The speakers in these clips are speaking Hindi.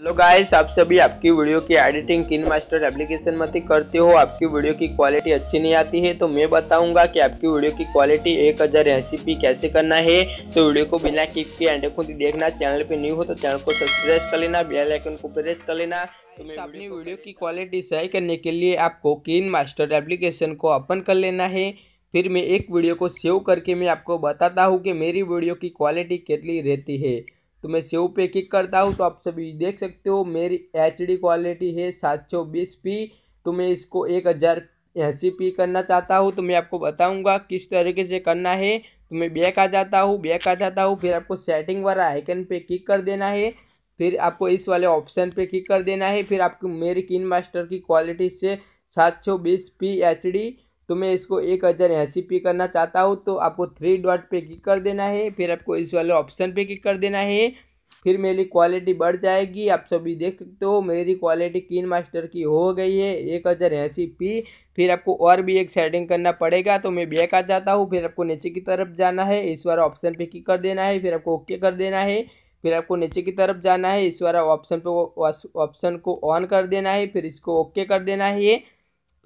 हेलो गाइस आप सभी आपकी वीडियो की एडिटिंग किन मास्टर एप्लीकेशन में करते हो आपकी वीडियो की क्वालिटी अच्छी नहीं आती है तो मैं बताऊंगा कि आपकी वीडियो की क्वालिटी एक हज़ार कैसे करना है तो वीडियो को बिना किक के एंड खुद देखना चैनल पे न्यू हो तो चैनल को सब्सक्राइब कर लेना बेल आइकन को प्रेस कर लेना तो अपनी वीडियो की क्वालिटी सही करने के लिए आपको किन मास्टर एप्लीकेशन को ओपन कर लेना है फिर मैं एक वीडियो को सेव करके मैं आपको बताता हूँ कि मेरी वीडियो की क्वालिटी कितनी रहती है तो मैं सेव पे क्लिक करता हूँ तो आप सभी देख सकते हो मेरी एच क्वालिटी है सात बीस पी तो मैं इसको एक हज़ार ऐसी पी करना चाहता हूँ तो मैं आपको बताऊँगा किस तरीके से करना है तो मैं बैक आ जाता हूँ बैक आ जाता हूँ फिर आपको सेटिंग वाला आइकन पे क्लिक कर देना है फिर आपको इस वाले ऑप्शन पे क्लिक कर देना है फिर आपको मेरी किन मास्टर की क्वालिटी से सात सौ बीस पी एच डी तो मैं इसको एक हज़ार ऐसी पे करना चाहता हूँ तो आपको थ्री डॉट पे क्लिक कर देना है फिर आपको इस वाले ऑप्शन पे क्लिक कर देना है फिर मेरी क्वालिटी बढ़ जाएगी आप सभी देख सकते हो मेरी क्वालिटी किन मास्टर की हो गई है एक हज़ार ऐसी पी फिर आपको और भी एक सेटिंग करना पड़ेगा तो मैं बैक आ जाता हूँ फिर आपको नीचे की तरफ जाना है इस वाला ऑप्शन पे क्लिक कर देना है फिर आपको ओके कर देना है फिर आपको नीचे की तरफ जाना है इस वाला ऑप्शन पे ऑप्शन को ऑन कर देना है फिर इसको ओके कर देना है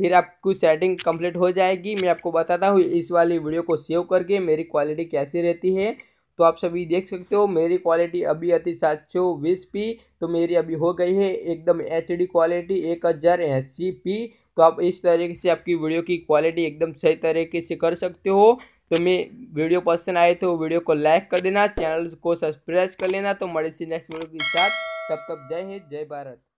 फिर आपकी सेटिंग कंप्लीट हो जाएगी मैं आपको बताता हूँ इस वाली वीडियो को सेव करके मेरी क्वालिटी कैसी रहती है तो आप सभी देख सकते हो मेरी क्वालिटी अभी आती सात सौ बीस पी तो मेरी अभी हो गई है एकदम एच डी क्वालिटी एक हज़ार अस्सी पी तो आप इस तरीके से आपकी वीडियो की क्वालिटी एकदम सही तरीके से कर सकते हो तो मैं वीडियो पसंद आए तो वीडियो को लाइक कर देना चैनल को सब्सक्राइब कर लेना तो मड़े से नेक्स्ट वीडियो के साथ तब तक जय हिंद जय भारत